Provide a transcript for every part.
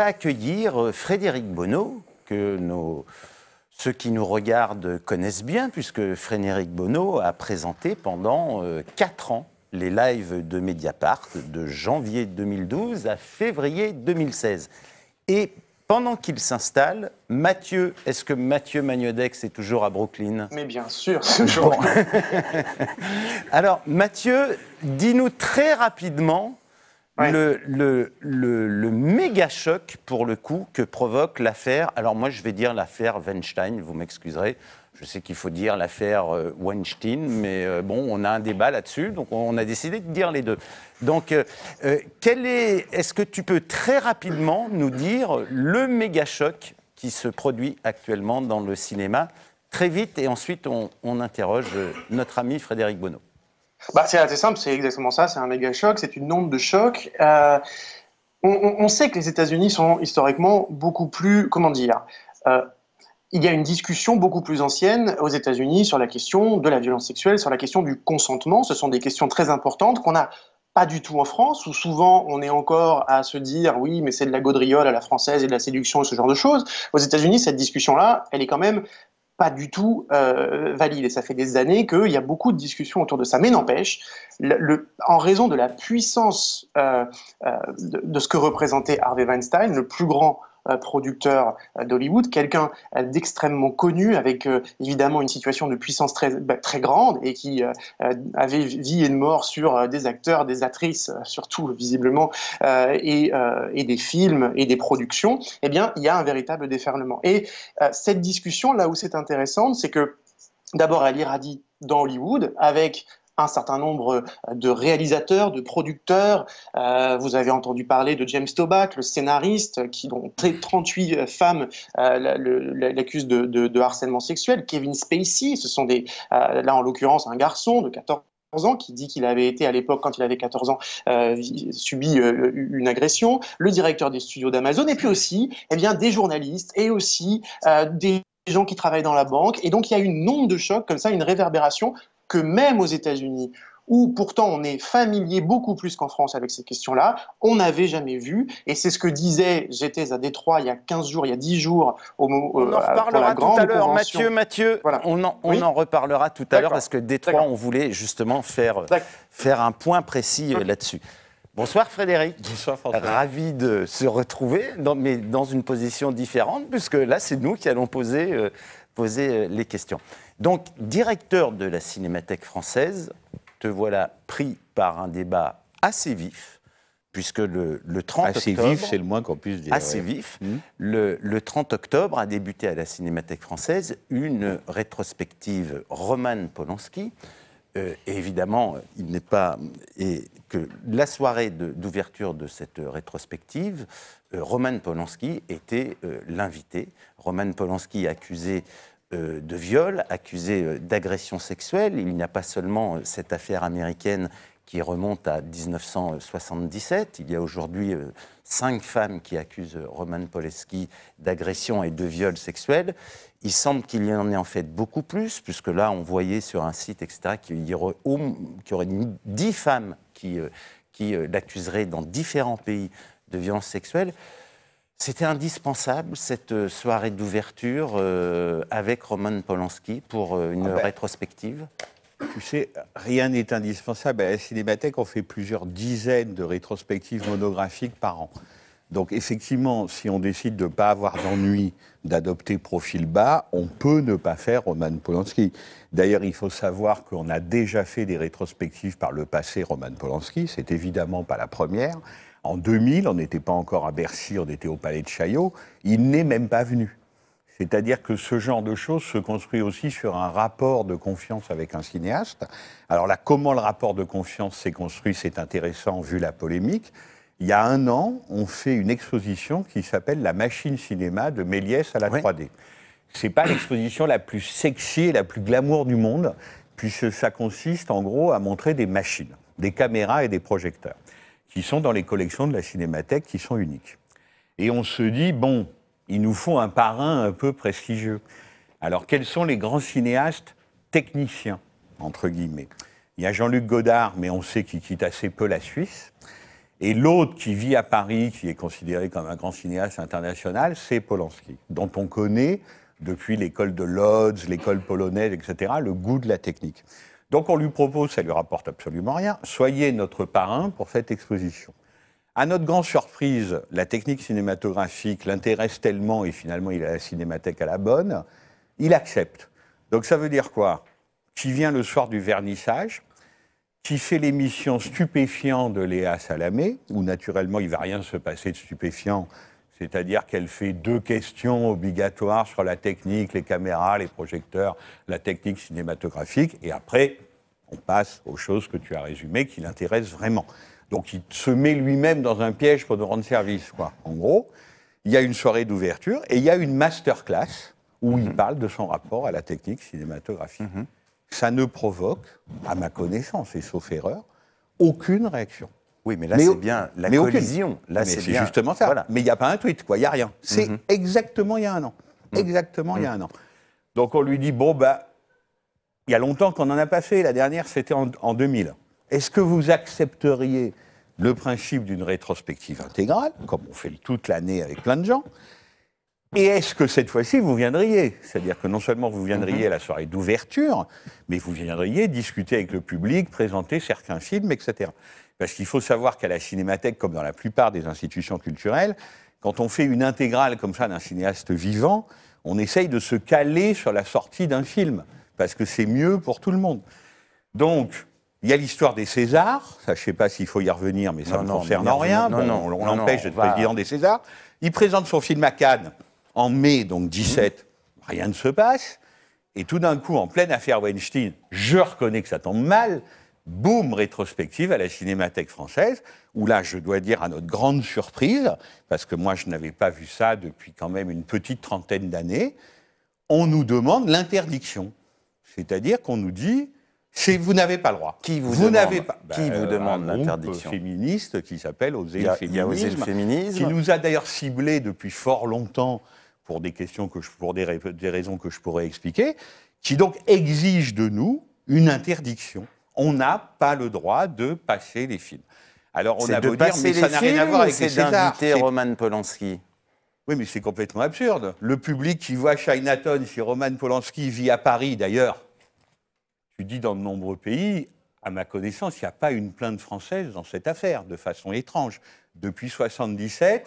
va accueillir euh, Frédéric Bonneau, que nos, ceux qui nous regardent connaissent bien, puisque Frédéric Bonneau a présenté pendant euh, quatre ans les lives de Mediapart de janvier 2012 à février 2016. Et pendant qu'il s'installe, Mathieu, est-ce que Mathieu Magnodex est toujours à Brooklyn Mais bien sûr, toujours. Alors, Mathieu, dis-nous très rapidement le, méga choc, pour le coup, que provoque l'affaire. Alors, moi, je vais dire l'affaire Weinstein, vous m'excuserez. Je sais qu'il faut dire l'affaire euh, Weinstein, mais euh, bon, on a un débat là-dessus, donc on a décidé de dire les deux. Donc, euh, quel est, est-ce que tu peux très rapidement nous dire le méga choc qui se produit actuellement dans le cinéma Très vite, et ensuite, on, on interroge notre ami Frédéric Bonneau. Bah, c'est assez simple, c'est exactement ça, c'est un méga choc, c'est une onde de choc. Euh, on, sait que les États-Unis sont historiquement beaucoup plus, comment dire, euh, il y a une discussion beaucoup plus ancienne aux États-Unis sur la question de la violence sexuelle, sur la question du consentement. Ce sont des questions très importantes qu'on n'a pas du tout en France, où souvent on est encore à se dire oui, mais c'est de la gaudriole à la française et de la séduction et ce genre de choses. Aux États-Unis, cette discussion-là, elle est quand même pas du tout euh, valide. Et ça fait des années qu'il y a beaucoup de discussions autour de ça. Mais n'empêche, le, en raison de la puissance euh, euh, de, ce que représentait Harvey Weinstein, le plus grand euh, producteur euh, d'Hollywood, quelqu'un euh, d'extrêmement connu, avec évidemment une situation de puissance très, bah, très grande et qui avait vie et mort sur des acteurs, des actrices, surtout visiblement, et, des films et des productions, eh bien, il y a un véritable déferlement. Et cette discussion, là où c'est intéressant, c'est que d'abord, elle irradie dans Hollywood, avec un certain nombre euh, de réalisateurs, de producteurs. Euh, vous avez entendu parler de James Toback, le scénariste, qui dont 38 euh, femmes l'accusent de, harcèlement sexuel. Kevin Spacey, ce sont des, là en l'occurrence un garçon de 14 ans qui dit qu'il avait été à l'époque, quand il avait 14 ans, subi une agression, le directeur des studios d'Amazon, et puis aussi eh bien, des journalistes et aussi des gens qui travaillent dans la banque. Et donc il y a une onde de choc, comme ça, une réverbération que même aux États-Unis, où pourtant on est familier beaucoup plus qu'en France avec ces questions-là, on n'avait jamais vu. Et c'est ce que disait, j'étais à Détroit il y a 15 jours, il y a 10 jours, au moment On en reparlera tout à l'heure, Mathieu, Mathieu, on, en, on en, reparlera tout à l'heure parce que Détroit, on voulait justement faire, faire un point précis euh, là-dessus. Bonsoir Frédéric. Bonsoir Ravi de se retrouver, dans, mais dans une position différente, puisque là, c'est nous qui allons poser, euh, poser euh, les questions. Donc, directeur de la Cinémathèque française, te voilà pris par un débat assez vif, puisque le, 30 octobre... Assez vif, c'est le moins qu'on puisse dire. Assez vif. Mmh. Le, 30 octobre a débuté à la Cinémathèque française une rétrospective Roman Polanski. Euh, évidemment, il n'est pas... Et que la soirée d'ouverture de, cette rétrospective, euh, Roman Polanski était euh, l'invité. Roman Polanski accusé euh, de viols, accusé euh, d'agression sexuelle. Il n'y a pas seulement euh, cette affaire américaine qui remonte à 1977. Il y a aujourd'hui cinq femmes qui accusent Roman Poleski d'agressions et de viols sexuels. Il semble qu'il y en ait en fait beaucoup plus, puisque là, on voyait sur un site, etc., qu'il y aurait, dix femmes qui, l'accuseraient dans différents pays de violences sexuelles. C'était indispensable cette euh, soirée d'ouverture euh, avec Roman Polanski pour euh, une ah ben. rétrospective Tu sais, rien n'est indispensable. À la Cinémathèque, on fait plusieurs dizaines de rétrospectives monographiques par an. Donc effectivement, si on décide de ne pas avoir d'ennui, d'adopter profil bas, on peut ne pas faire Roman Polanski. D'ailleurs, il faut savoir qu'on a déjà fait des rétrospectives par le passé Roman Polanski, c'est évidemment pas la première, en 2000, on n'était pas encore à Bercy, on était au Palais de Chaillot, il n'est même pas venu. C'est-à-dire que ce genre de choses se construit aussi sur un rapport de confiance avec un cinéaste. Alors là, comment le rapport de confiance s'est construit, c'est intéressant vu la polémique. Il y a un an, on fait une exposition qui s'appelle La machine cinéma de Méliès à la 3D. C'est pas l'exposition la plus sexy et la plus glamour du monde, puisque ça consiste en gros à montrer des machines, des caméras et des projecteurs qui sont dans les collections de la Cinémathèque, qui sont uniques. Et on se dit, bon, il nous faut un parrain un peu prestigieux. Alors, quels sont les grands cinéastes techniciens, entre guillemets Il y a Jean-Luc Godard, mais on sait qu'il quitte assez peu la Suisse. Et l'autre qui vit à Paris, qui est considéré comme un grand cinéaste international, c'est Polanski, dont on connaît, depuis l'école de Lodz, l'école polonaise, etc., le goût de la technique. Donc on lui propose, ça lui rapporte absolument rien, soyez notre parrain pour cette exposition. À notre grande surprise, la technique cinématographique l'intéresse tellement et finalement il a la cinémathèque à la bonne, il accepte. Donc ça veut dire quoi Qui vient le soir du vernissage, qui fait l'émission stupéfiante de Léa Salamé, où naturellement il va rien se passer de stupéfiant, c'est-à-dire qu'elle fait deux questions obligatoires sur la technique, les caméras, les projecteurs, la technique cinématographique. Et après, on passe aux choses que tu as résumées qui l'intéressent vraiment. Donc il se met lui-même dans un piège pour nous rendre service, quoi. En gros, il y a une soirée d'ouverture et il y a une masterclass où il mhm. parle de son rapport à la technique cinématographique. Mhm. Ça ne provoque, à ma connaissance et sauf erreur, aucune réaction. Oui, mais là, c'est bien la mais collision. Là, c'est justement ça. Mais il n'y a pas un tweet, quoi. Il n'y a rien. C'est mhm. exactement il y a un an. Mhm. Exactement il y a mhm. un an. Donc, on lui dit, bon, bah, il y a longtemps qu'on n'en a pas fait. La dernière, c'était en, en 2000. Est-ce que vous accepteriez le principe d'une rétrospective intégrale, comme on fait toute l'année avec plein de gens. Et est-ce que cette fois-ci, vous viendriez C'est-à-dire que non seulement vous viendriez à la soirée d'ouverture, mais vous viendriez discuter avec le public, présenter certains films, etc. Parce qu'il faut savoir qu'à la Cinémathèque, comme dans la plupart des institutions culturelles, quand on fait une intégrale comme ça d'un cinéaste vivant, on essaye de se caler sur la sortie d'un film, parce que c'est mieux pour tout le monde. Donc, il y a l'histoire des Césars, ça je ne sais pas s'il faut y revenir, mais ça ne concerne en rien, non, bon, non, on, l'empêche d'être président des Césars. Il présente son film à Cannes en mai, donc 17, rien ne se passe, et tout d'un coup, en pleine affaire Weinstein, je reconnais que ça tombe mal, boom rétrospective à la Cinémathèque française, où là, je dois dire à notre grande surprise, parce que moi, je n'avais pas vu ça depuis quand même une petite trentaine d'années, on nous demande l'interdiction. C'est-à-dire qu'on nous dit, vous n'avez pas le droit. Qui vous, vous n'avez pas. Qui ben, vous demande l'interdiction féministe qui s'appelle Oser, le féminisme, qui nous a d'ailleurs ciblé depuis fort longtemps pour des questions que pour des raisons que je pourrais expliquer, qui donc exige de nous une interdiction on n'a pas le droit de passer les films. Alors on a beau dire, mais ça n'a rien à voir avec les Roman Polanski. Oui, mais c'est complètement absurde. Le public qui voit Chinatown, si Roman Polanski vit à Paris d'ailleurs, tu dis dans de nombreux pays, à ma connaissance, il n'y a pas une plainte française dans cette affaire, de façon étrange. Depuis 1977,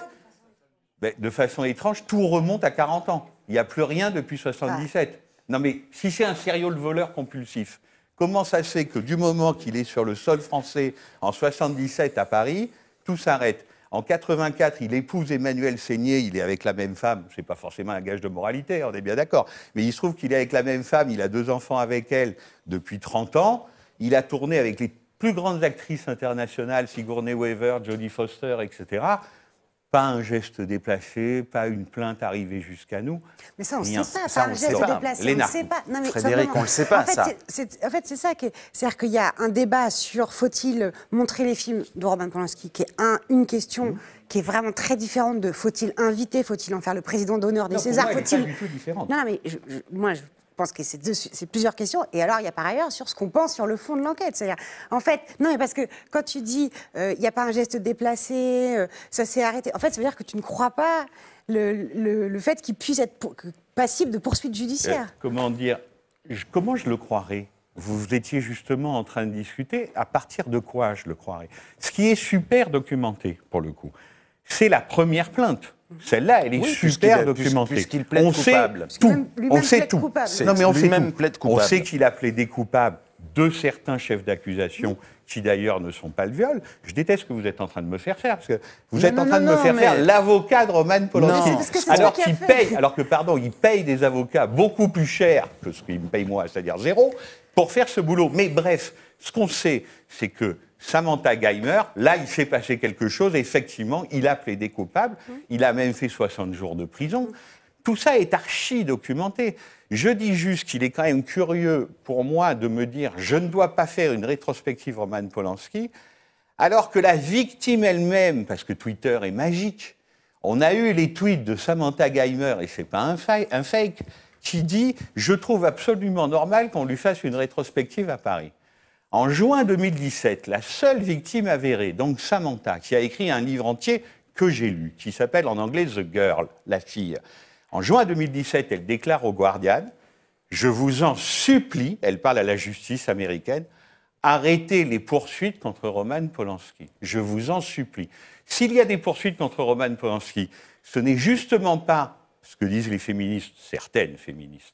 ben, de façon étrange, tout remonte à 40 ans. Il n'y a plus rien depuis 1977. Ah. Non mais si c'est un sérieux voleur compulsif, Comment ça se fait que du moment qu'il est sur le sol français en 77 à Paris, tout s'arrête en 84, il épouse Emmanuel Seigné, il est avec la même femme, Ce n'est pas forcément un gage de moralité, on est bien d'accord, mais il se trouve qu'il est avec la même femme, il a deux enfants avec elle depuis 30 ans, il a tourné avec les plus grandes actrices internationales, Sigourney Weaver, Jodie Foster, etc pas un geste déplacé, pas une plainte arrivée jusqu'à nous. Mais ça, on ne sait pas, pas un geste déplacé, on ne sait pas. Frédéric, on ne sait pas, en fait, ça. en fait, c'est ça. Qui c'est-à-dire qu'il y a un débat sur faut-il montrer les films de Robin Polanski, qui est un, une question... Mmh. qui est vraiment très différente de faut-il inviter, faut-il en faire le président d'honneur des Césars, faut-il. Non, non, mais moi, je pense que c'est plusieurs questions. Et alors, il y a par ailleurs sur ce qu'on pense sur le fond de l'enquête. C'est-à-dire, en fait, non, mais parce que quand tu dis euh, il n'y a pas un geste déplacé, euh, ça s'est arrêté, en fait, ça veut dire que tu ne crois pas le, fait qu'il puisse être passible de poursuites judiciaires. Euh, comment dire Comment je le croirais vous étiez justement en train de discuter à partir de quoi je le croirais. Ce qui est super documenté, pour le coup, c'est la première plainte. Mhm. Celle-là, elle est super documentée. on Sait tout. On sait tout. Non, mais on sait On sait qu'il a plaidé coupable de certains chefs d'accusation qui d'ailleurs ne sont pas le viol. Je déteste ce que vous êtes en train de me faire faire, parce que vous êtes en train de me faire faire l'avocat de Roman Polanski. Alors qu'il paye, alors que pardon, il paye des avocats beaucoup plus cher que ce qu'il me paye moi, c'est-à-dire zéro, pour faire ce boulot. Mais bref, ce qu'on sait, c'est que Samantha Geimer, là, il s'est passé quelque chose. Effectivement, il a plaidé coupable. Mmh. Il a même fait 60 jours de prison. Tout ça est archi documenté. Je dis juste qu'il est quand même curieux pour moi de me dire je ne dois pas faire une rétrospective Roman Polanski, alors que la victime elle-même, parce que Twitter est magique, on a eu les tweets de Samantha Geimer, et c'est pas un, un fake, qui dit je trouve absolument normal qu'on lui fasse une rétrospective à Paris. En juin 2017, la seule victime avérée, donc Samantha, qui a écrit un livre entier que j'ai lu, qui s'appelle en anglais The Girl, la fille. En juin 2017, elle déclare au Guardian Je vous en supplie, elle parle à la justice américaine, arrêtez les poursuites contre Roman Polanski. Je vous en supplie. S'il y a des poursuites contre Roman Polanski, ce n'est justement pas ce que disent les féministes, certaines féministes.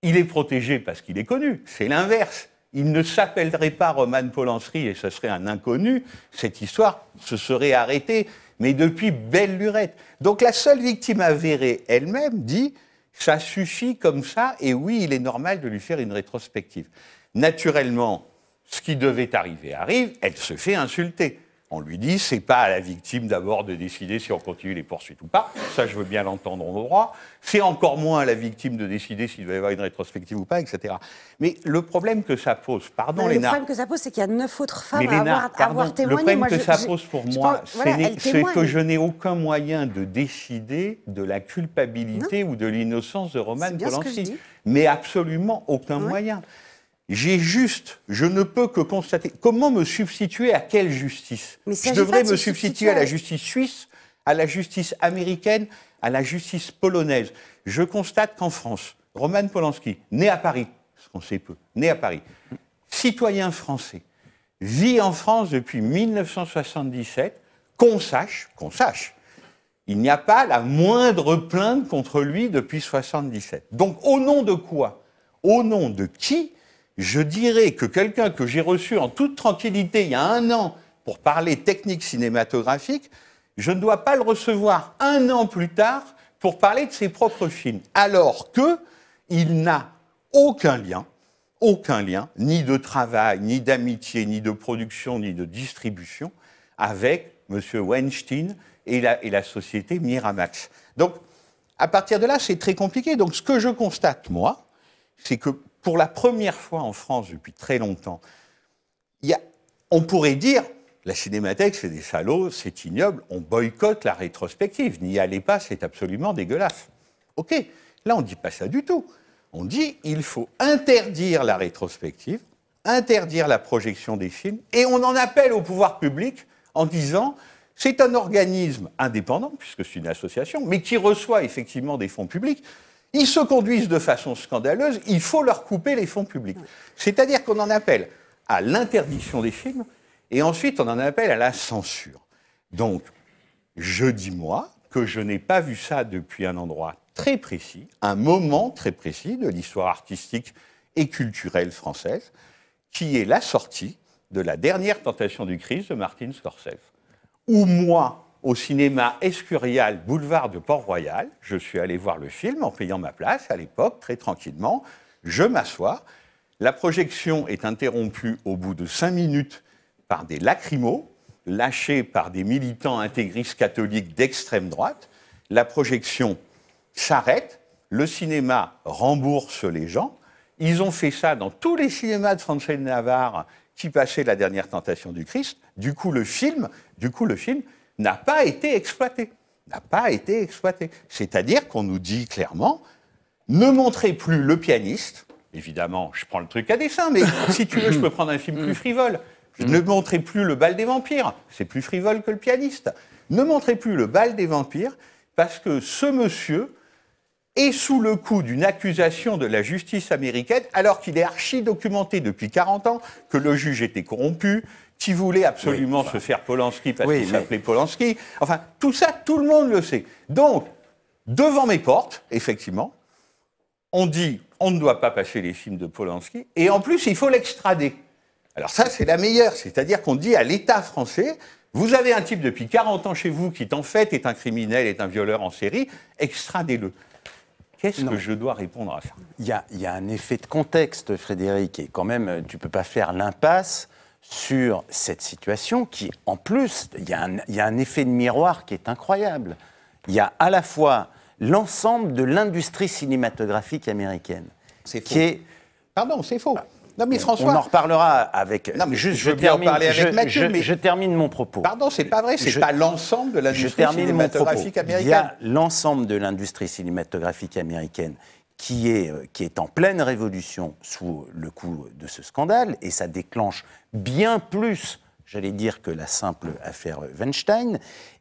Il est protégé parce qu'il est connu. C'est l'inverse il ne s'appellerait pas Roman Polanski et ce serait un inconnu, cette histoire se serait arrêtée, mais depuis belle lurette. Donc la seule victime avérée elle-même dit ça suffit comme ça, et oui, il est normal de lui faire une rétrospective. Naturellement, ce qui devait arriver arrive, elle se fait insulter. On lui dit, c'est pas à la victime d'abord de décider si on continue les poursuites ou pas. Ça, je veux bien l'entendre on droit. C'est encore moins à la victime de décider s'il doit y avoir une rétrospective ou pas, etc. Mais le problème que ça pose, pardon, non, Le problème que ça pose, c'est qu'il y a neuf autres femmes à avoir, témoigné. Le problème que ça pose pour moi, c'est que je n'ai aucun moyen de décider de la culpabilité ou de l'innocence de Romane Polanski. Mais absolument aucun moyen. J'ai juste, je ne peux que constater. Comment me substituer à quelle justice Je devrais me substituer à la justice suisse, à la justice américaine, à la justice polonaise. Je constate qu'en France, Roman Polanski, né à Paris, ce qu'on sait peu, né à Paris, citoyen français, vit en France depuis 1977, qu'on sache, qu'on sache, il n'y a pas la moindre plainte contre lui depuis 1977. Donc au nom de quoi Au nom de qui je dirais que quelqu'un que j'ai reçu en toute tranquillité il y a un an pour parler technique cinématographique, je ne dois pas le recevoir un an plus tard pour parler de ses propres films, alors que il n'a aucun lien, aucun lien, ni de travail, ni d'amitié, ni de production, ni de distribution, avec M. Weinstein et et la société Miramax. Donc, à partir de là, c'est très compliqué. Donc, ce que je constate, moi, c'est que pour la première fois en France depuis très longtemps, on pourrait dire la cinémathèque, c'est des salauds, c'est ignoble, on boycotte la rétrospective, n'y allez pas, c'est absolument dégueulasse. OK, là, on ne dit pas ça du tout. On dit il faut interdire la rétrospective, interdire la projection des films, et on en appelle au pouvoir public en disant c'est un organisme indépendant, puisque c'est une association, mais qui reçoit effectivement des fonds publics. Ils se conduisent de façon scandaleuse, il faut leur couper les fonds publics. C'est-à-dire qu'on en appelle à l'interdiction des films et ensuite on en appelle à la censure. Donc, je dis moi que je n'ai pas vu ça depuis un endroit très précis, un moment très précis de l'histoire artistique et culturelle française, qui est la sortie de La dernière tentation du Christ de Martin Scorsese, où moi, au cinéma Escurial, boulevard de Port-Royal. Je suis allé voir le film en payant ma place à l'époque, très tranquillement. Je m'assois. La projection est interrompue au bout de cinq minutes par des lacrymos lâchés par des militants intégristes catholiques d'extrême droite. La projection s'arrête. Le cinéma rembourse les gens. Ils ont fait ça dans tous les cinémas de Français de Navarre qui passaient La dernière tentation du Christ. Du coup, le film, du coup, le film n'a pas été exploité. N'a pas été exploité. C'est-à-dire qu'on nous dit clairement, ne montrez plus le pianiste. Évidemment, je prends le truc à dessin, mais si tu veux, je peux prendre un film plus mm. frivole. Mm. Ne montrez plus le bal des vampires. C'est plus frivole que le pianiste. Ne montrez plus le bal des vampires parce que ce monsieur est sous le coup d'une accusation de la justice américaine alors qu'il est archi documenté depuis 40 ans que le juge était corrompu, qui voulait absolument se faire Polanski parce qu'il s'appelait Polanski. Enfin, tout ça, tout le monde le sait. Donc, devant mes portes, effectivement, on dit on ne doit pas passer les films de Polanski, et en plus, il faut l'extrader. Alors ça, c'est la meilleure, c'est-à-dire qu'on dit à l'État français, vous avez un type depuis 40 ans chez vous qui, en fait, est un criminel, est un violeur en série, extradez-le. Qu'est-ce que je dois répondre à ça il y, a, un effet de contexte, Frédéric, et quand même, tu ne peux pas faire l'impasse sur cette situation qui, en plus, il y, a un effet de miroir qui est incroyable. Il y a à la fois l'ensemble de l'industrie cinématographique américaine. C'est Qui est... Pardon, c'est faux. Ah, non mais François, on en reparlera avec. Non mais juste, je, termine, parler avec Mathieu, je, termine mon propos. Pardon, c'est pas vrai, c'est pas l'ensemble de l'industrie cinématographique américaine. Il y a l'ensemble de l'industrie cinématographique américaine qui est, euh, qui est en pleine révolution sous le coup de ce scandale, et ça déclenche bien plus, j'allais dire, que la simple affaire Weinstein.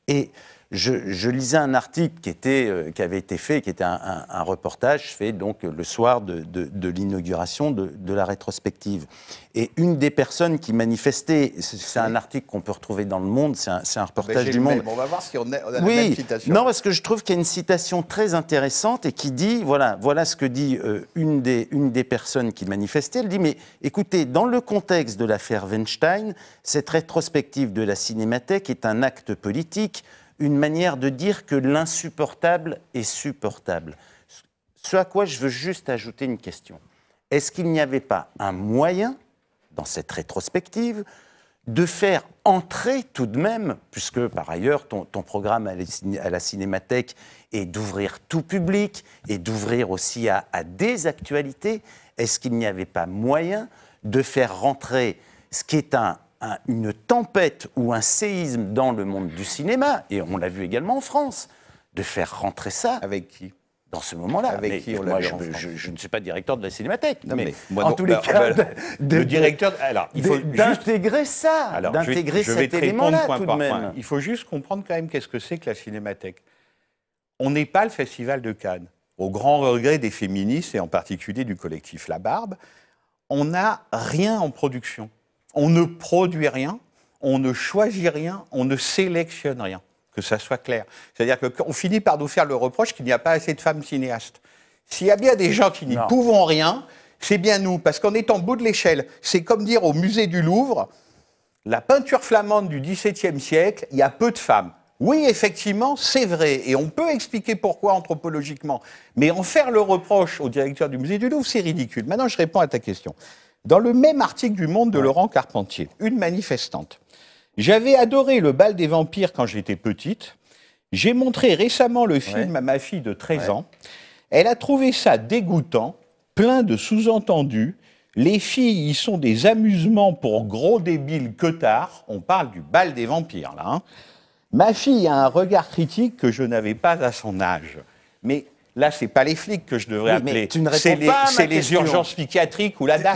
Et je, lisais un article qui, était, euh, qui avait été fait, qui était un, reportage fait donc euh, le soir de, l'inauguration de, la rétrospective. Et une des personnes qui manifestait, c'est un article qu'on peut retrouver dans Le Monde, c'est un, reportage ah ben, du Monde. On va voir si on a, la même citation. Non, parce que je trouve qu'il y a une citation très intéressante et qui dit, voilà, voilà ce que dit euh, une, des, une des personnes qui manifestait, elle dit, mais écoutez, dans le contexte de l'affaire Weinstein, cette rétrospective de la Cinémathèque est un acte politique une manière de dire que l'insupportable est supportable. Ce à quoi je veux juste ajouter une question. Est-ce qu'il n'y avait pas un moyen, dans cette rétrospective, de faire entrer tout de même, puisque par ailleurs ton, ton programme à la Cinémathèque est d'ouvrir tout public et d'ouvrir aussi à, à des actualités, est-ce qu'il n'y avait pas moyen de faire rentrer ce qui est un une tempête ou un séisme dans le monde du cinéma, et on l'a vu également en France, de faire rentrer ça. Avec qui dans ce moment-là. Avec qui on je, je, ne suis pas directeur de la Cinémathèque, mais, en tous les bah, cas, bah, le directeur. Alors, il faut d'intégrer ça, d'intégrer cet élément-là tout de même. Il faut juste comprendre quand même qu'est-ce que c'est que la Cinémathèque. On n'est pas le Festival de Cannes. Au grand regret des féministes et en particulier du collectif La Barbe, on n'a rien en production. On ne produit rien, on ne choisit rien, on ne sélectionne rien, que ça soit clair. C'est-à-dire qu'on finit par nous faire le reproche qu'il n'y a pas assez de femmes cinéastes. S'il y a bien des gens qui n'y pouvons rien, c'est bien nous, parce qu'on est en bout de l'échelle. C'est comme dire au musée du Louvre, la peinture flamande du XVIIe siècle, il y a peu de femmes. Oui, effectivement, c'est vrai, et on peut expliquer pourquoi anthropologiquement, mais en faire le reproche au directeur du musée du Louvre, c'est ridicule. Maintenant, je réponds à ta question. Dans le même article du Monde de Laurent Carpentier, une manifestante. J'avais adoré le bal des vampires quand j'étais petite. J'ai montré récemment le film à ma fille de 13 ans. Elle a trouvé ça dégoûtant, plein de sous-entendus. Les filles y sont des amusements pour gros débiles que On parle du bal des vampires, là. Hein. Ma fille a un regard critique que je n'avais pas à son âge. Mais Là, c'est pas les flics que je devrais appeler. C'est les, c'est les urgences psychiatriques ou la DAS.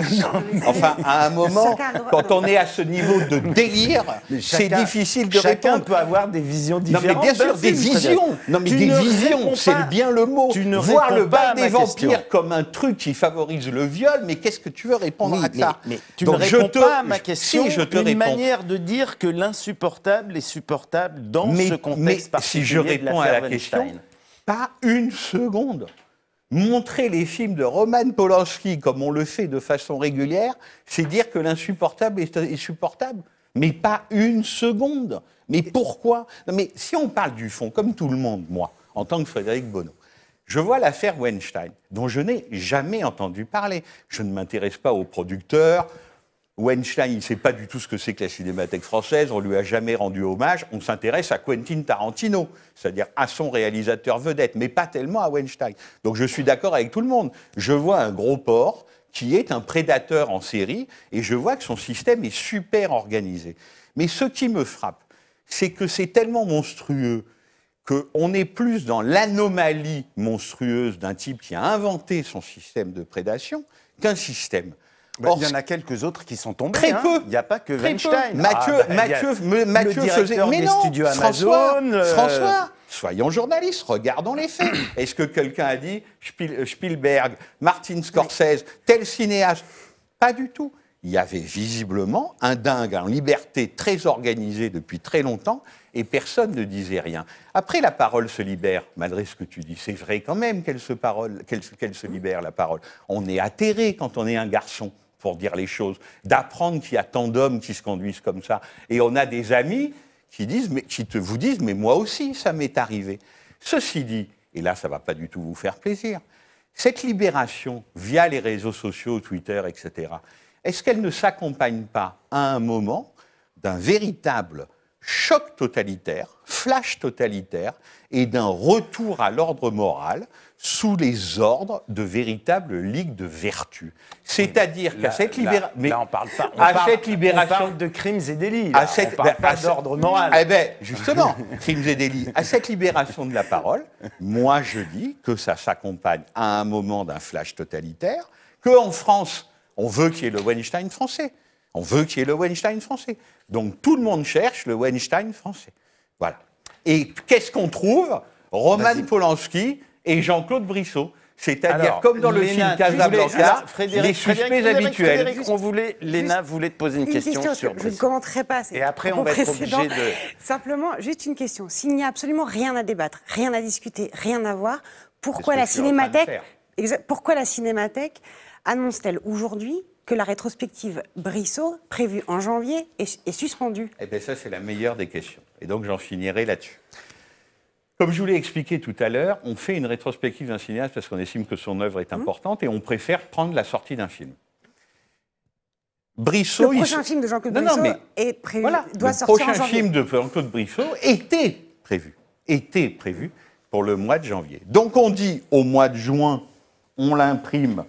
enfin, à un moment, quand on est à ce niveau de délire, c'est difficile de chacun répondre. Chacun peut avoir des visions différentes. Non, mais bien sûr, ben, des visions. Non, mais des visions, c'est bien le mot. Tu ne Voir le bas des vampires comme un truc qui favorise le viol, mais qu'est-ce que tu veux répondre à ça tu ne je réponds pas à ma question. Si, je te une manière de dire que l'insupportable est supportable dans ce contexte particulier si je réponds à la question, pas une seconde. Montrer les films de Roman Polanski comme on le fait de façon régulière, c'est dire que l'insupportable est supportable. Mais pas une seconde. Mais pourquoi Mais si on parle du fond, comme tout le monde, moi, en tant que Frédéric Bonneau, je vois l'affaire Weinstein, dont je n'ai jamais entendu parler. Je ne m'intéresse pas aux producteurs, Weinstein, il ne sait pas du tout ce que c'est que la Cinémathèque française, on lui a jamais rendu hommage, on s'intéresse à Quentin Tarantino, c'est-à-dire à son réalisateur vedette, mais pas tellement à Weinstein. Donc je suis d'accord avec tout le monde. Je vois un gros porc qui est un prédateur en série, et je vois que son système est super organisé. Mais ce qui me frappe, c'est que c'est tellement monstrueux qu'on est plus dans l'anomalie monstrueuse d'un type qui a inventé son système de prédation qu'un système. Bah, il y en a quelques autres qui sont tombés. Très hein. peu. Il n'y a pas que Weinstein. Mathieu, ah, bah, Mathieu, François, François, soyons journalistes, regardons les faits. Est-ce que quelqu'un a dit Spielberg, Martin Scorsese, tel cinéaste Pas du tout il y avait visiblement un dingue en liberté très organisé depuis très longtemps et personne ne disait rien. Après, la parole se libère, malgré ce que tu dis. C'est vrai quand même qu'elle se, qu'elle se libère, la parole. On est atterré quand on est un garçon pour dire les choses, d'apprendre qu'il y a tant d'hommes qui se conduisent comme ça. Et on a des amis qui, disent, qui te, vous disent, mais moi aussi, ça m'est arrivé. Ceci dit, et là, ça ne va pas du tout vous faire plaisir, cette libération via les réseaux sociaux, Twitter, etc., est-ce qu'elle ne s'accompagne pas à un moment d'un véritable choc totalitaire, flash totalitaire, et d'un retour à l'ordre moral sous les ordres de véritables ligues de vertu. C'est-à-dire qu'à cette libération... parle à cette libération... de crimes et délits. À cette, d'ordre moral. Eh bien, justement, crimes et délits. À cette libération de la parole, moi, je dis que ça s'accompagne à un moment d'un flash totalitaire, qu'en France, on veut qu'il y ait le Weinstein français. On veut qu'il y ait le Weinstein français. Donc, tout le monde cherche le Weinstein français. Voilà. Et qu'est-ce qu'on trouve Roman Polanski et Jean-Claude Brissot. C'est-à-dire, comme dans le film Casablanca, les suspects habituels. on voulait, Léna voulait te poser une, question, Je ne commenterai pas. Et après, on va être obligé de. Simplement, juste une question. S'il n'y a absolument rien à débattre, rien à discuter, rien à voir, pourquoi la cinémathèque Pourquoi la cinémathèque annonce-t-elle aujourd'hui que la rétrospective Brissot, prévue en janvier, est, est suspendue Eh bien, ça, c'est la meilleure des questions. Et donc, j'en finirai là-dessus. Comme je vous l'ai expliqué tout à l'heure, on fait une rétrospective d'un cinéaste parce qu'on estime que son œuvre est mhm. importante et on préfère prendre la sortie d'un film. le prochain film de Jean-Claude Brissot est prévu. le prochain film de Jean-Claude Brissot était prévu, était prévu pour le mois de janvier. Donc on dit au mois de juin, on l'imprime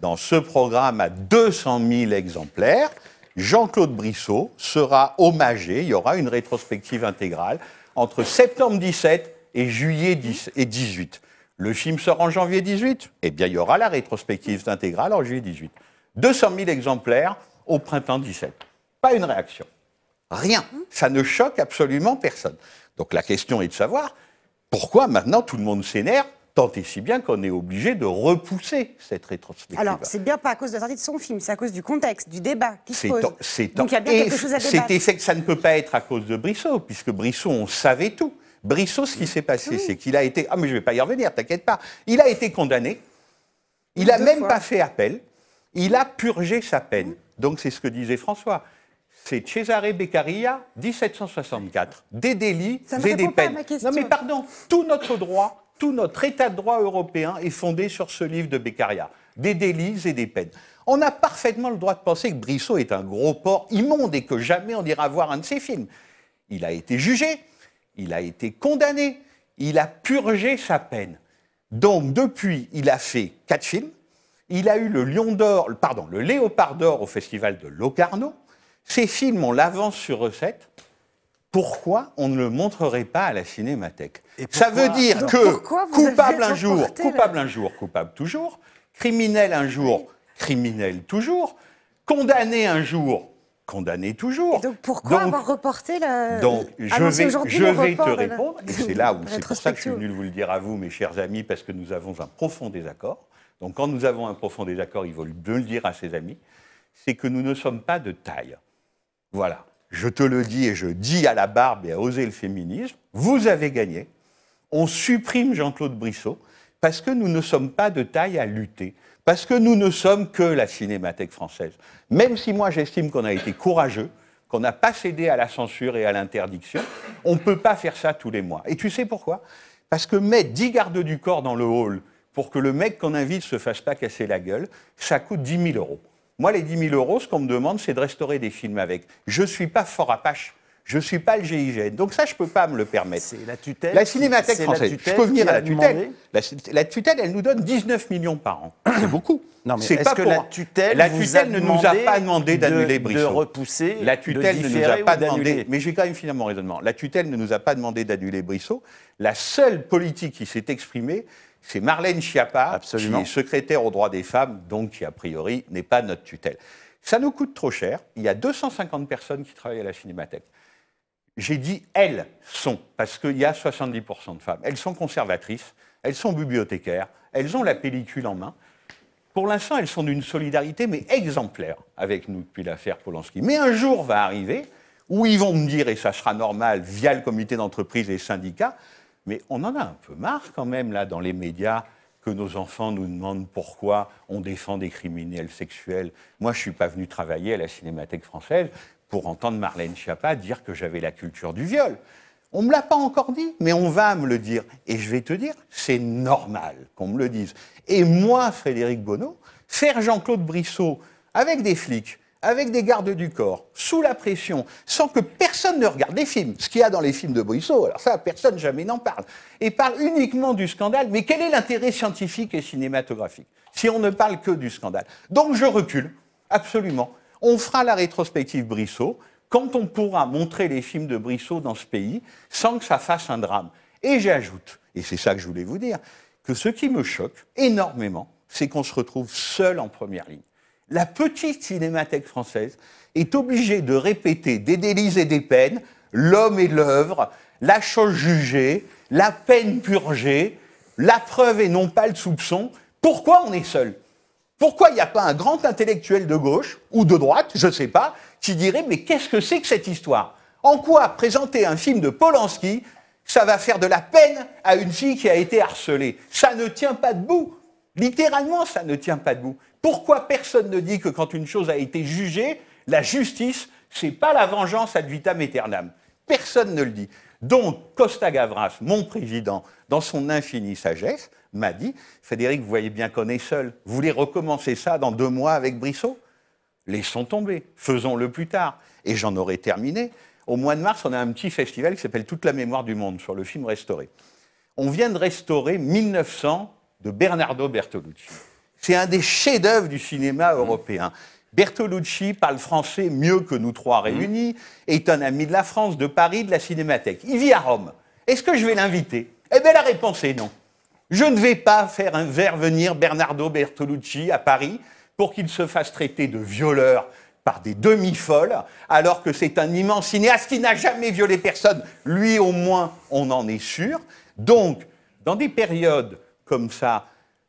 dans ce programme à 200 000 exemplaires. Jean-Claude Brissot sera hommagé. Il y aura une rétrospective intégrale entre septembre 17 et juillet 10 et 18. Le film sort en janvier 18. Eh bien, il y aura la rétrospective intégrale en juillet 18. 200 000 exemplaires au printemps 17. Pas une réaction. Rien. Ça ne choque absolument personne. Donc la question est de savoir pourquoi maintenant tout le monde s'énerve tant et si bien qu'on est obligé de repousser cette rétrospective. Alors, c'est bien pas à cause de la sortie de son film, c'est à cause du contexte, du débat qui se pose. Donc il y a bien quelque chose à débattre. Ça ne peut pas être à cause de Brissot, puisque Brissot, on savait tout. Brissot, ce qui mm. s'est passé, c'est qu'il a été. Ah, mais je ne vais pas y revenir, t'inquiète pas. Il a été condamné. Il n'a même pas fait appel. Il a purgé sa peine. Mm. Donc, c'est ce que disait François. C'est Cesare Beccaria, 1764. Des délits et des peines. non, mais pardon, tout notre droit, tout notre état de droit européen est fondé sur ce livre de Beccaria. Des délits et des peines. On a parfaitement le droit de penser que Brissot est un gros porc immonde et que jamais on ira voir un de ses films. Il a été jugé, il a été condamné, il a purgé sa peine. Donc depuis, il a fait quatre films. Il a eu le Lion d'or, pardon, le Léopard d'or au festival de Locarno. Ces films, ont l'avance sur recette. Pourquoi on ne le montrerait pas à la cinémathèque Ça veut dire que coupable un jour, coupable un jour, coupable toujours, criminel un jour, criminel toujours, condamné un jour, condamné toujours. donc pourquoi avoir reporté la Donc je vais, te répondre, et c'est là où c'est pour ça que je suis venu vous le dire à vous, mes chers amis, parce que nous avons un profond désaccord. Donc quand nous avons un profond désaccord, il vaut bien le dire à ses amis, c'est que nous ne sommes pas de taille. Voilà. Je te le dis et je dis à la barbe et à oser le féminisme, vous avez gagné. On supprime Jean-Claude Brissot parce que nous ne sommes pas de taille à lutter. Parce que nous ne sommes que la cinémathèque française. Même si moi j'estime qu'on a été courageux, qu'on n'a pas cédé à la censure et à l'interdiction, on ne peut pas faire ça tous les mois. Et tu sais pourquoi Parce que mettre 10 gardes du corps dans le hall pour que le mec qu'on invite se fasse pas casser la gueule, ça coûte 10 000 euros. Moi, les 10 000 euros, ce qu'on me demande, c'est de restaurer des films avec. Je ne suis pas fort apache je ne suis pas le GIGN. Donc ça, je ne peux pas me le permettre. C'est la tutelle. La Cinémathèque française. je peux venir à la tutelle. La, tutelle, elle nous donne 19 millions par an. C'est beaucoup. Non, mais est-ce que la tutelle, la ne nous a pas demandé d'annuler Brissot. repousser, La tutelle ne nous a pas demandé. Mais j'ai quand même finalement mon raisonnement. La tutelle ne nous a pas demandé d'annuler Brissot. La seule politique qui s'est exprimée, c'est Marlène Schiappa, qui est secrétaire aux droits des femmes, donc qui a priori n'est pas notre tutelle. Ça nous coûte trop cher. Il y a 250 personnes qui travaillent à la Cinémathèque. J'ai dit elles sont, parce qu'il y a 70% de femmes. Elles sont conservatrices, elles sont bibliothécaires, elles ont la pellicule en main. Pour l'instant, elles sont d'une solidarité, mais exemplaire avec nous depuis l'affaire Polanski. Mais un jour va arriver où ils vont me dire, et ça sera normal, via le comité d'entreprise et les syndicats, mais on en a un peu marre quand même, là, dans les médias, que nos enfants nous demandent pourquoi on défend des criminels sexuels. Moi, je ne suis pas venu travailler à la Cinémathèque française pour entendre Marlène Schiappa dire que j'avais la culture du viol. On me l'a pas encore dit, mais on va me le dire. Et je vais te dire, c'est normal qu'on me le dise. Et moi, Frédéric Bonneau, faire Jean-Claude Brissot avec des flics, avec des gardes du corps, sous la pression, sans que personne ne regarde les films, ce qu'il y a dans les films de Brissot, alors ça, personne jamais n'en parle, et parle uniquement du scandale, mais quel est l'intérêt scientifique et cinématographique si on ne parle que du scandale Donc je recule, absolument. On fera la rétrospective Brissot quand on pourra montrer les films de Brissot dans ce pays sans que ça fasse un drame. Et j'ajoute, et c'est ça que je voulais vous dire, que ce qui me choque énormément, c'est qu'on se retrouve seul en première ligne la petite cinémathèque française est obligée de répéter des délices et des peines, l'homme et l'œuvre, la chose jugée, la peine purgée, la preuve et non pas le soupçon. Pourquoi on est seul Pourquoi il n'y a pas un grand intellectuel de gauche ou de droite, je ne sais pas, qui dirait mais qu'est-ce que c'est que cette histoire En quoi présenter un film de Polanski, ça va faire de la peine à une fille qui a été harcelée Ça ne tient pas debout. Littéralement, ça ne tient pas debout. Pourquoi personne ne dit que quand une chose a été jugée, la justice, n'est pas la vengeance ad vitam aeternam Personne ne le dit. Donc, Costa Gavras, mon président, dans son infinie sagesse, m'a dit Frédéric, vous voyez bien qu'on est seul. Vous voulez recommencer ça dans deux mois avec Brissot Laissons tomber, faisons-le plus tard. Et j'en aurai terminé. Au mois de mars, on a un petit festival qui s'appelle Toute la mémoire du monde sur le film restauré. On vient de restaurer 1900 de Bernardo Bertolucci. C'est un des chefs-d'œuvre du cinéma mmh. européen. Bertolucci parle français mieux que nous trois mmh. réunis, et est un ami de la France, de Paris, de la Cinémathèque. Il vit à Rome. Est-ce que je vais l'inviter Eh bien, la réponse est non. Je ne vais pas faire un verre venir Bernardo Bertolucci à Paris pour qu'il se fasse traiter de violeur par des demi-folles, alors que c'est un immense cinéaste qui n'a jamais violé personne. Lui, au moins, on en est sûr. Donc, dans des périodes comme ça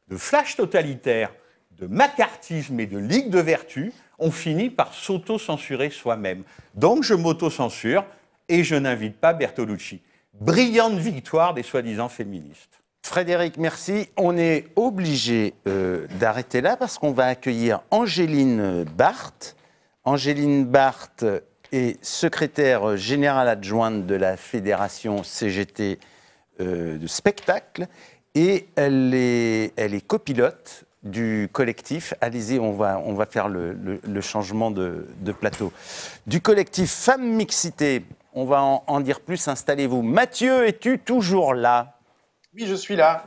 de flash totalitaire, de macartisme et de ligue de vertu, on finit par s'auto-censurer soi-même. Donc je m'auto-censure et je n'invite pas Bertolucci. Brillante victoire des soi-disant féministes. Frédéric, merci. On est obligé euh, d'arrêter là parce qu'on va accueillir Angéline Barthes. Angéline Barthes est secrétaire générale adjointe de la Fédération CGT euh, de spectacle et elle est, elle est copilote du collectif. Allez-y, on va, on va faire le, changement de, plateau. Du collectif Femmes Mixité, on va en, dire plus. Installez-vous. Mathieu, es-tu toujours là oui, je suis là.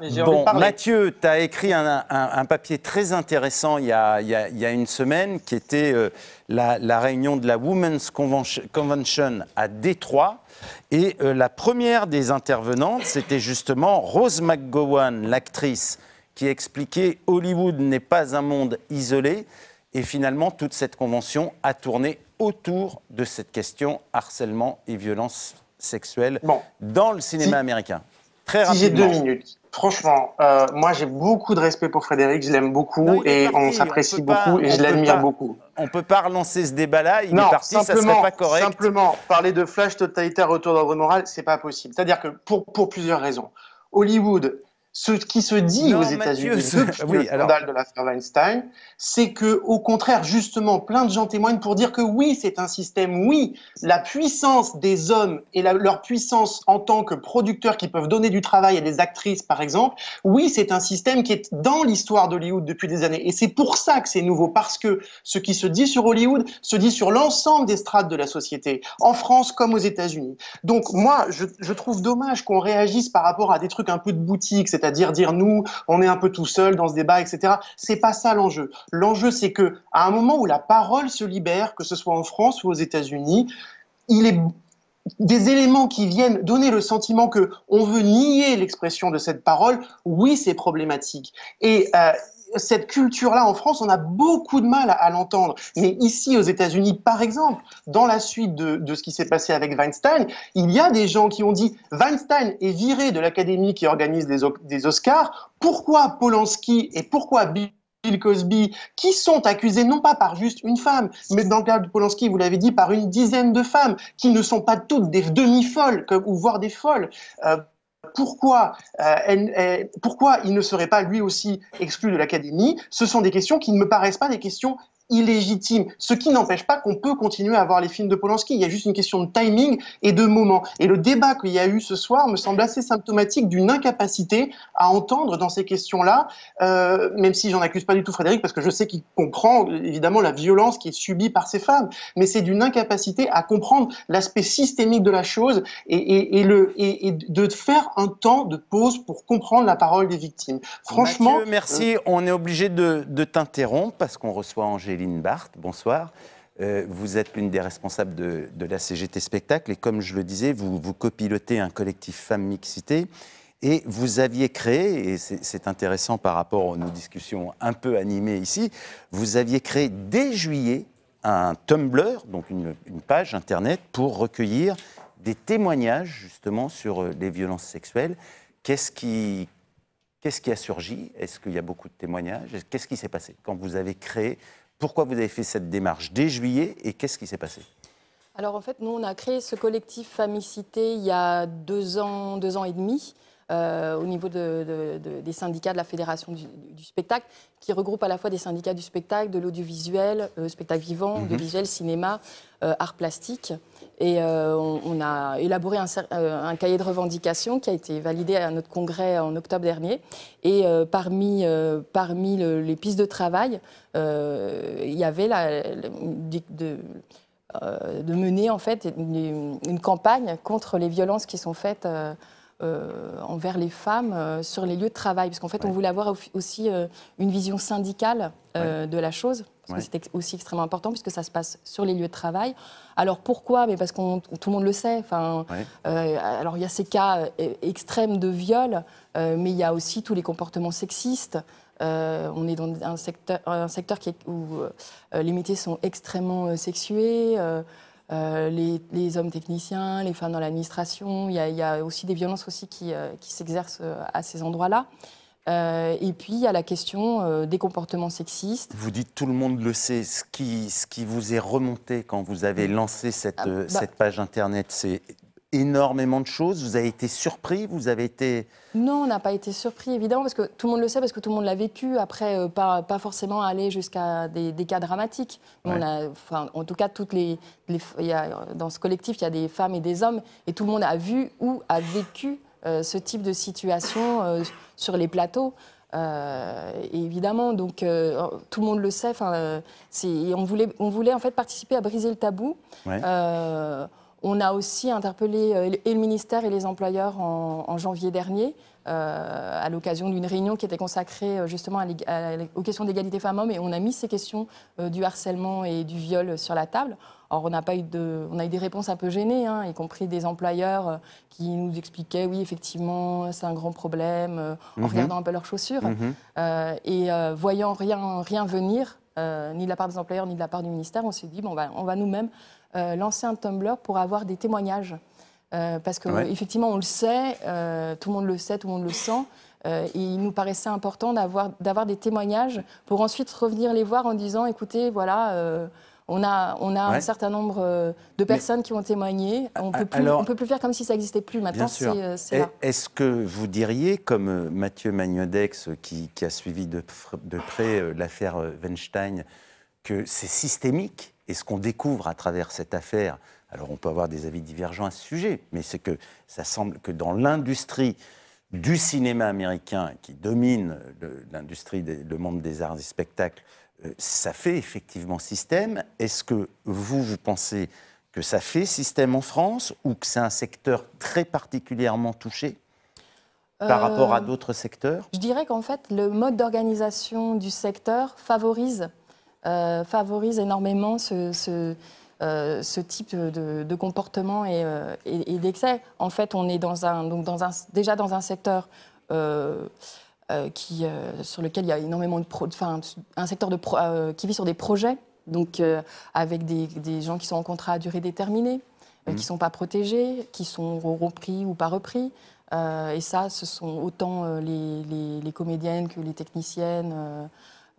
Mathieu, tu as écrit un, papier très intéressant il y a, une semaine qui était euh, la, la, réunion de la Women's Convention à Détroit et euh, la première des intervenantes, c'était justement Rose McGowan, l'actrice, qui expliquait Hollywood n'est pas un monde isolé. Et finalement, toute cette convention a tourné autour de cette question harcèlement et violence sexuelle dans le cinéma américain. Très rapidement. deux minutes. Franchement, euh, moi j'ai beaucoup de respect pour Frédéric, je l'aime beaucoup et on s'apprécie beaucoup et je l'admire beaucoup. On peut pas relancer ce débat-là, il non, est parti, ça serait pas correct. Simplement, parler de flash totalitaire, retour d'ordre moral, c'est pas possible. C'est-à-dire que pour, pour plusieurs raisons. Hollywood ce qui se dit aux États-Unis, de c'est que, au contraire, justement, plein de gens témoignent pour dire que oui, c'est un système, oui, la puissance des hommes et leur puissance en tant que producteurs qui peuvent donner du travail à des actrices, par exemple, oui, c'est un système qui est dans l'histoire d'Hollywood depuis des années. Et c'est pour ça que c'est nouveau, parce que ce qui se dit sur Hollywood se dit sur l'ensemble des strates de la société, en France comme aux États-Unis. Donc, moi, je, je trouve dommage qu'on réagisse par rapport à des trucs un peu de boutique, etc c'est-à-dire dire nous, on est un peu tout seul dans ce débat, etc. C'est pas ça l'enjeu. L'enjeu, c'est que à un moment où la parole se libère, que ce soit en France ou aux États-Unis, il est des éléments qui viennent donner le sentiment que on veut nier l'expression de cette parole, oui, c'est problématique. Et euh, cette culture-là en France, on a beaucoup de mal à, l'entendre. Mais ici, aux États-Unis, par exemple, dans la suite de, ce qui s'est passé avec Weinstein, il y a des gens qui ont dit Weinstein est viré de l'académie qui organise des, Oscars. Pourquoi Polanski et pourquoi Bill Cosby, qui sont accusés non pas par juste une femme, mais dans le cas de Polanski, vous l'avez dit, par une dizaine de femmes, qui ne sont pas toutes des demi-folles, ou voire des folles. Euh, euh, euh, pourquoi, il ne serait pas lui aussi exclu de l'académie Ce sont des questions qui ne me paraissent pas des questions illégitime. Ce qui n'empêche pas qu'on peut continuer à voir les films de Polanski. Il y a juste une question de timing et de moment. Et le débat qu'il y a eu ce soir me semble assez symptomatique d'une incapacité à entendre dans ces questions-là, euh, même si j'en accuse pas du tout Frédéric, parce que je sais qu'il comprend évidemment la violence qui est subie par ces femmes, mais c'est d'une incapacité à comprendre l'aspect systémique de la chose et, le, et, de faire un temps de pause pour comprendre la parole des victimes. Franchement. merci. Euh, On est obligé de, de t'interrompre parce qu'on reçoit Angélique Céline Barthes, bonsoir. Euh, vous êtes l'une des responsables de, la CGT Spectacle et comme je le disais, vous, vous copilotez un collectif Femmes Mixité et vous aviez créé, et c'est intéressant par rapport à nos discussions un peu animées ici, vous aviez créé dès juillet un Tumblr, donc une, une page internet pour recueillir des témoignages justement sur euh, les violences sexuelles. Qu'est-ce qui, qu'est-ce qui a surgi Est-ce qu'il y a beaucoup de témoignages Qu'est-ce qui s'est passé quand vous avez créé pourquoi vous avez fait cette démarche dès juillet et qu'est-ce qui s'est passé alors en fait, nous, on a créé ce collectif Famicité il y a deux ans, deux ans et demi. Euh, au niveau des syndicats de la Fédération du, spectacle, qui regroupe à la fois des syndicats du spectacle, de l'audiovisuel, euh, spectacle vivant, de mhm. audiovisuel, cinéma, euh, art plastique. Et on, a élaboré un, cahier de revendications qui a été validé à notre congrès en octobre dernier. Et parmi, parmi les pistes de travail, il y avait de, de mener en fait une, campagne contre les violences qui sont faites euh, envers les femmes euh, sur les lieux de travail Parce qu'en fait, on voulait avoir aussi euh, une vision syndicale de la chose. que C'est aussi extrêmement important puisque ça se passe sur les lieux de travail. Alors pourquoi Mais parce que tout le monde le sait. Enfin, alors il y a ces cas extrêmes de viol, mais il y a aussi tous les comportements sexistes. on est dans un secteur, un secteur qui où les métiers sont extrêmement sexués. Euh, les, hommes techniciens, les femmes dans l'administration. Il, y a aussi des violences aussi qui, euh, s'exercent euh, à ces endroits-là. et puis, il y a la question des comportements sexistes. Vous dites tout le monde le sait. Ce qui, ce qui vous est remonté quand vous avez ah, lancé cette, ah, bah cette page Internet, c'est énormément de choses Vous avez été surpris Vous avez été... Non, on n'a pas été surpris, évidemment, parce que tout le monde le sait, parce que tout le monde l'a vécu. Après, euh, pas, pas, forcément aller jusqu'à des, des, cas dramatiques. On a, enfin, en tout cas, toutes les, y a, dans ce collectif, il y a des femmes et des hommes, et tout le monde a vu ou a vécu euh, ce type de situation euh, sur les plateaux. évidemment, donc tout le monde le sait. on voulait, on voulait en fait participer à briser le tabou. Ouais. On a aussi interpellé euh, et le ministère et les employeurs en, janvier dernier euh, à l'occasion d'une réunion qui était consacrée euh, justement aux questions d'égalité femmes-hommes et on a mis ces questions du harcèlement et du viol sur la table. Or, on a, pas eu de, on a eu des réponses un peu gênées, hein, y compris des employeurs qui nous expliquaient, oui, effectivement, c'est un grand problème, en mhm. regardant un peu leurs chaussures. Mhm. et voyant rien, rien venir, ni de la part des employeurs, ni de la part du ministère, on s'est dit, bon, on va nous-mêmes euh, lancer un Tumblr pour avoir des témoignages. Euh, parce que effectivement, on le sait, euh, tout le monde le sait, tout le monde le sent. et il nous paraissait important d'avoir des témoignages pour ensuite revenir les voir en disant écoutez, voilà. on a, on a un certain nombre de personnes qui ont témoigné. On ne peut plus faire comme si ça n'existait plus maintenant. Est-ce que vous diriez, comme Mathieu Magnodex, qui, a suivi de près l'affaire Weinstein, que c'est systémique et ce qu'on découvre à travers cette affaire, alors on peut avoir des avis divergents à ce sujet, mais c'est que ça semble que dans l'industrie du cinéma américain qui domine l'industrie, le monde des arts et spectacles, euh, ça fait effectivement système. Est-ce que vous, vous pensez que ça fait système en France ou que c'est un secteur très particulièrement touché par rapport à euh, d'autres secteurs Je dirais qu'en fait, le mode d'organisation du secteur favorise euh, favorise énormément ce, ce, euh, type de, comportement euh, et, d'excès. En fait, on est dans un, donc dans un, déjà dans un secteur qui, sur lequel il y a énormément de... enfin, un secteur de qui vit sur des projets, donc avec des, gens qui sont en contrat à durée déterminée, qui ne mmh. sont pas protégés, qui sont repris ou pas repris. et ça, ce sont autant les, les comédiennes que les techniciennes.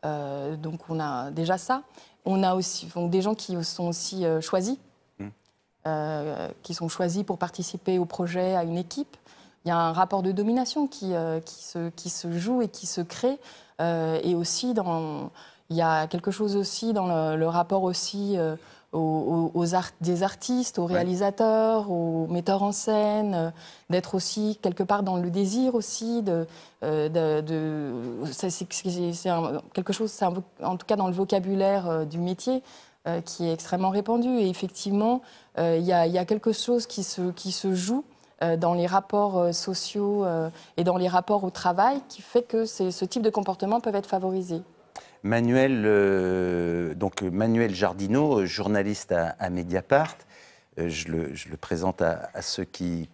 Euh, donc on a déjà ça. On a aussi donc des gens qui sont aussi euh, choisis, hmm. euh, qui sont choisis pour participer au projet, à une équipe. Il y a un rapport de domination qui, qui, se, qui se, joue et qui se crée. et aussi, dans, il y a quelque chose aussi dans le, le rapport aussi aux, des artistes, aux réalisateurs, aux metteurs en scène, euh, d'être aussi quelque part dans le désir aussi de, euh, de, c'est quelque chose, c'est en tout cas dans le vocabulaire euh, du métier qui est extrêmement répandu. Et effectivement, il y, a quelque chose qui se, qui se joue dans les rapports sociaux et dans les rapports au travail qui fait que ce type de comportement peuvent être favorisés. Manuel, euh, donc Manuel Jardineau, journaliste à, Mediapart, euh, je, le, présente à, ceux qui,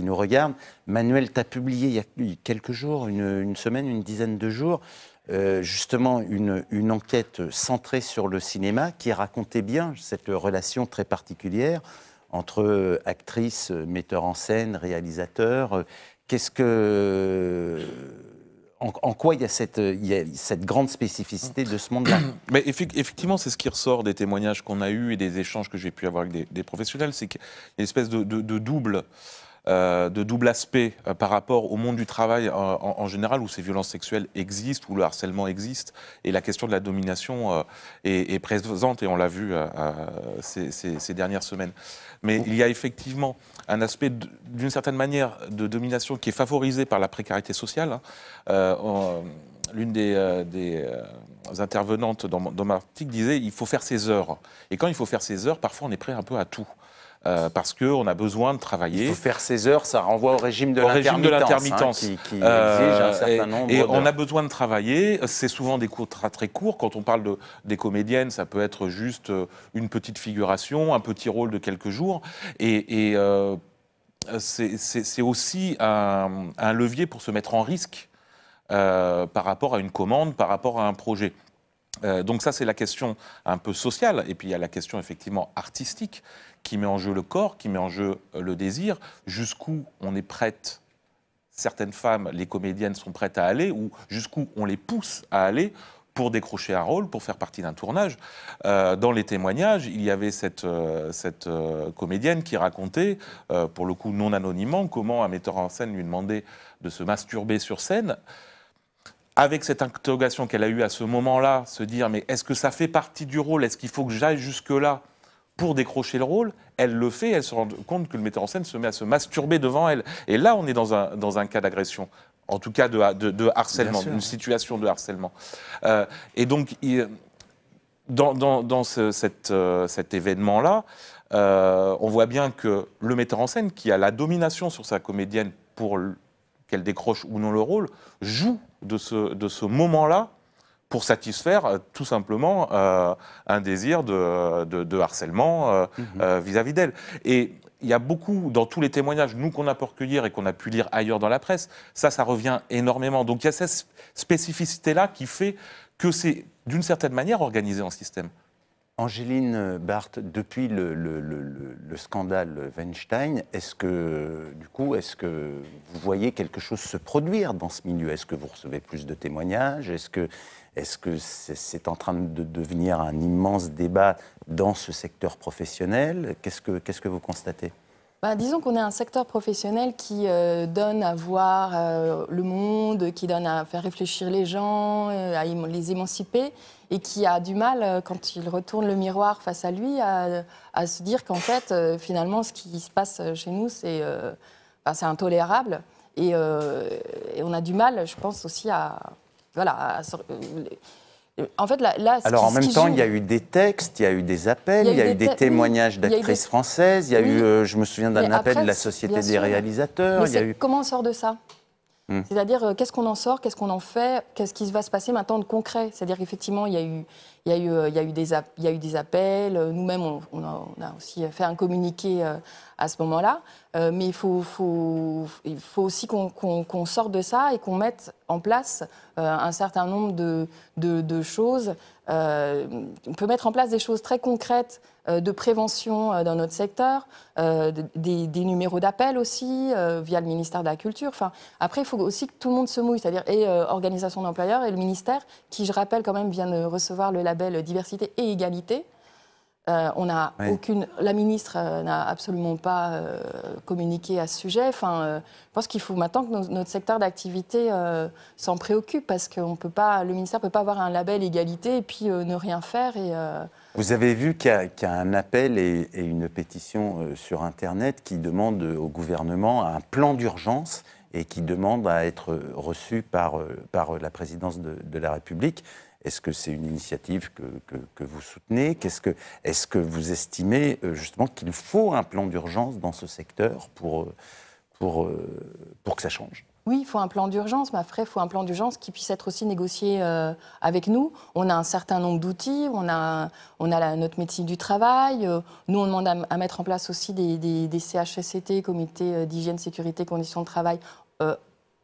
nous regardent. Manuel, tu as publié il y a quelques jours, une, semaine, une dizaine de jours, euh, justement une, une, enquête centrée sur le cinéma qui racontait bien cette relation très particulière entre actrice, metteur en scène, réalisateur. Qu'est-ce que en, quoi euh, il y, a cette, grande spécificité de ce monde-là Mais Effectivement, c'est ce qui ressort des témoignages qu'on a eus et des échanges que j'ai pu avoir avec des, professionnels, c'est qu'il y a une espèce de, euh, double. aspect euh, par rapport au monde du travail en, général, où ces violences sexuelles existent, où le harcèlement existe, et la question de la domination est, présente, et on l'a vu ces, dernières semaines. Mais il y a effectivement un aspect d'une certaine manière de domination qui est favorisé par la précarité sociale. Hein. Euh, l'une des, euh, euh, intervenantes dans, ma mon disait il faut faire ses heures. Et quand il faut faire ses heures, parfois on est prêt un peu à tout. Euh, parce qu'on a besoin de travailler. Il faut faire ses heures, ça renvoie au régime de hein, l'intermittence. qui, qui l'intermittence, euh, Et, on a besoin de travailler. C'est souvent des contrats très courts. Quand on parle de, des comédiennes, ça peut être juste euh, une petite figuration, un petit rôle de quelques jours. Et. c'est aussi un, levier pour se mettre en risque par rapport à une commande, par rapport à un projet. donc ça, c'est la question un peu sociale, et puis il y a la question effectivement artistique qui met en jeu le corps, qui met en jeu euh, le désir, jusqu'où on est prête, certaines femmes, les comédiennes sont prêtes à aller, ou jusqu'où on les pousse à aller pour décrocher un rôle, pour faire partie d'un tournage. Euh, dans les témoignages, il y avait cette, euh, cette comédienne qui racontait, pour le coup non anonymement, comment un metteur en scène lui demandait de se masturber sur scène. Avec cette interrogation qu'elle a eue à ce moment-là, se dire mais est-ce que ça fait partie du rôle Est-ce qu'il faut que j'aille jusque-là pour décrocher le rôle, elle le fait, elle se rend compte que le metteur en scène se met à se masturber devant elle. Et là, on est dans un, dans un cas d'agression, en tout cas de, de, harcèlement, une situation de harcèlement. Euh, et donc, dans, euh, cet événement-là, euh, on voit bien que le metteur en scène, qui a la domination sur sa comédienne pour qu'elle décroche ou non le rôle, joue de ce, de ce moment-là pour satisfaire euh, tout simplement euh, un désir de, harcèlement euh, mhm. vis-à-vis d'elle. Et il y a beaucoup, dans tous les témoignages, nous qu'on a pu recueillir et qu'on a pu lire ailleurs dans la presse, ça, ça revient énormément. Donc il y a cette spécificité-là qui fait que c'est, d'une certaine manière, organisé en système. Angéline Barthes, depuis le, le scandale Weinstein, est-ce que, du coup, est-ce que vous voyez quelque chose se produire dans ce milieu Est-ce que vous recevez plus de témoignages Est-ce que est-ce que c'est en train de devenir un immense débat dans ce secteur professionnel que Qu'est-ce que vous constatez bah, disons qu'on est un secteur professionnel qui euh, donne à voir euh, le monde, qui donne à faire réfléchir les gens, euh, à les émanciper, et qui a du mal, quand il retourne le miroir face à lui, à, se dire qu'en fait, finalement, ce qui se passe chez nous, c'est bah, intolérable. et, on a du mal, je pense, aussi à, voilà. Euh, en fait, là, Alors, en même temps, il y a eu des textes, il y a eu des appels, il y a eu des, témoignages d'actrices françaises, il y a eu, euh, je me souviens d'un appel de la Société des réalisateurs. Comment on sort de ça Mmh. C'est-à-dire, euh, qu'est-ce qu'on en sort, qu'est-ce qu'on en fait, qu'est-ce qui va se passer maintenant de concret C'est-à-dire qu'effectivement, il y a eu, il euh, il des, il y a eu des appels. Euh, nous-mêmes, on, a, aussi fait un communiqué à ce moment-là. mais il faut, faut, il faut aussi qu'on sorte de ça et qu'on mette en place un certain nombre de, de choses. on peut mettre en place des choses très concrètes euh, de prévention euh, dans notre secteur, euh, des, numéros d'appel aussi via le ministère de la Culture. après, il faut aussi que tout le monde se mouille, c'est-à-dire et organisation d'employeurs et le ministère, qui, je rappelle quand même, vient de recevoir le label diversité et égalité. Euh, aucune, la ministre euh, n'a absolument pas euh, communiqué à ce sujet. Enfin, je pense qu'il faut maintenant que notre secteur d'activité s'en préoccupe parce que le ministère ne peut pas avoir un label égalité et puis ne rien faire. Vous avez vu qu'il y, a un appel et, une pétition sur Internet qui demande au gouvernement un plan d'urgence et qui demande à être reçu par, par la présidence de la République. Est-ce que c'est une initiative que, vous soutenez Est-ce que, est que vous estimez euh, justement qu'il faut un plan d'urgence dans ce secteur pour, euh, pour, euh, pour que ça change oui, il faut un plan d'urgence, mais après, il faut un plan d'urgence qui puisse être aussi négocié avec nous. On a un certain nombre d'outils, on a, on a notre médecine du travail. nous, on demande à, mettre en place aussi des, CHSCT, Comité d'hygiène, sécurité, conditions de travail,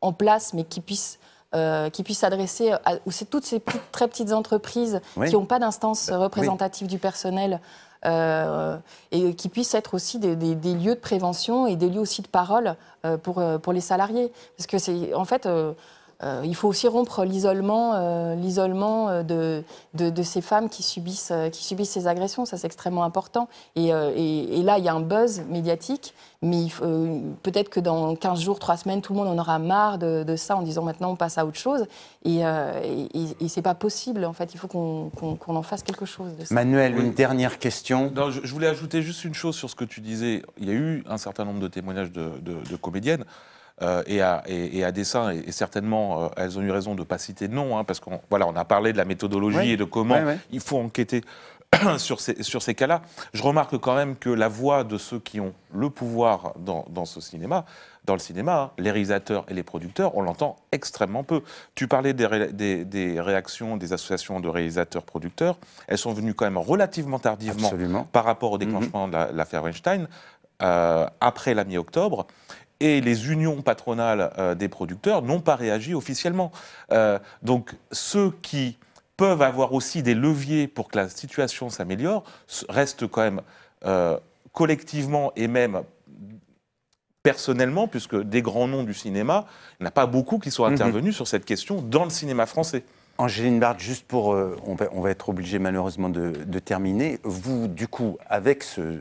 en place, mais qui puissent euh, qui puissent s'adresser à toutes ces très petites entreprises qui n'ont pas d'instance euh, représentative du personnel. Euh, et qui puissent être aussi des, lieux de prévention et des lieux aussi de parole pour, pour les salariés. Parce que c'est en fait, euh, il faut aussi rompre l'isolement, euh, l'isolement euh, de, de, ces femmes qui subissent, qui subissent ces agressions. Ça, c'est extrêmement important. Et, là, il y a un buzz médiatique, mais peut-être que dans 15 jours, 3 semaines, tout le monde en aura marre de, ça en disant maintenant on passe à autre chose. Et, ce n'est pas possible, en fait. Il faut qu'on en fasse quelque chose Manuel, une dernière question. je, voulais ajouter juste une chose sur ce que tu disais. Il y a eu un certain nombre de témoignages de comédiennes. Euh, et, à, et, et, à, dessein, et, certainement euh, elles ont eu raison de ne pas citer de nom, hein, parce qu'on voilà, on a parlé de la méthodologie et de comment il faut enquêter sur ces, sur ces cas-là. Je remarque quand même que la voix de ceux qui ont le pouvoir dans, dans ce cinéma, dans le cinéma, hein, les réalisateurs et les producteurs, on l'entend extrêmement peu. Tu parlais des, réactions des associations de réalisateurs-producteurs. Elles sont venues quand même relativement tardivement par rapport au mm-hmm. déclenchement de l'affaire Weinstein, euh, après la mi-octobre et les unions patronales euh, des producteurs n'ont pas réagi officiellement. Euh, donc ceux qui peuvent avoir aussi des leviers pour que la situation s'améliore restent quand même euh, collectivement et même personnellement, puisque des grands noms du cinéma, il n'y en a pas beaucoup qui sont mhm. intervenus sur cette question dans le cinéma français. Angéline Barthes, juste pour, euh, on, va, être obligé malheureusement de, terminer. Vous, du coup, avec ce,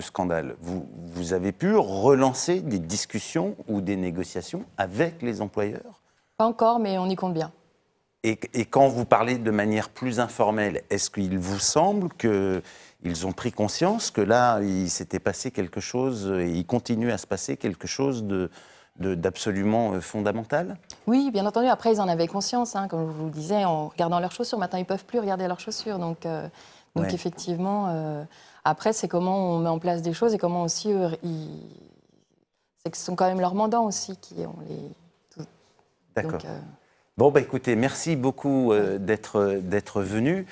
scandale, vous, vous, avez pu relancer des discussions ou des négociations avec les employeurs Pas encore, mais on y compte bien. Et, et quand vous parlez de manière plus informelle, est-ce qu'il vous semble qu'ils ont pris conscience que là, il s'était passé quelque chose et il continue à se passer quelque chose de, d'absolument euh, fondamental Oui, bien entendu. Après, ils en avaient conscience, hein, comme je vous le disais, en regardant leurs chaussures. Maintenant, ils ne peuvent plus regarder leurs chaussures. Donc, euh, donc effectivement, euh, après, c'est comment on met en place des choses et comment aussi ils... C'est que ce sont quand même leurs mandants aussi qui ont les... D'accord. Bon, bah écoutez, merci beaucoup d'être venu.